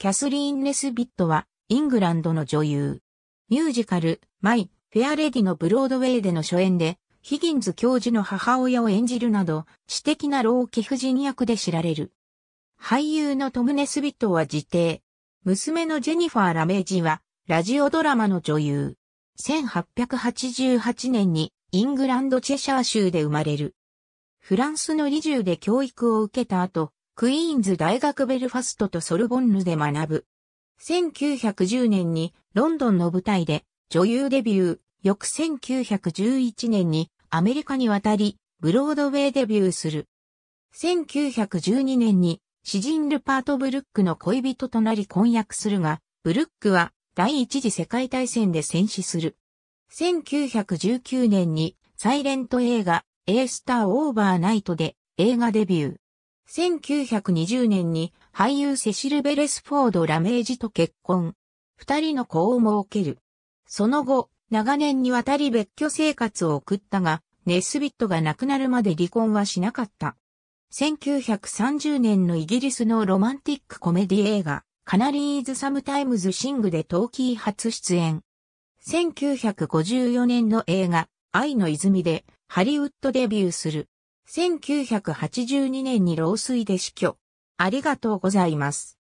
キャスリーン・ネスビットは、イングランドの女優。ミュージカル、マイ・フェアレディのブロードウェイでの初演で、ヒギンズ教授の母親を演じるなど、知的な老貴婦人役で知られる。俳優のトム・ネスビットは自邸。娘のジェニファー・ラメージは、ラジオドラマの女優。1888年に、イングランド・チェシャー州で生まれる。フランスのリジューで教育を受けた後、クイーンズ大学ベルファストとソルボンヌで学ぶ。1910年にロンドンの舞台で女優デビュー、翌1911年にアメリカに渡り、ブロードウェイデビューする。1912年に詩人ルパート・ブルックの恋人となり婚約するが、ブルックは第一次世界大戦で戦死する。1919年にサイレント映画、A スター・オーバー・ナイトで映画デビュー。1920年に俳優セシル・ベレスフォード・ラメージと結婚。二人の子を設ける。その後、長年にわたり別居生活を送ったが、ネスビットが亡くなるまで離婚はしなかった。1930年のイギリスのロマンティックコメディ映画、カナリーズ・サムタイムズ・シングでキー初出演。1954年の映画、愛の泉で、ハリウッドデビューする。1982年に老衰で死去。ありがとうございます。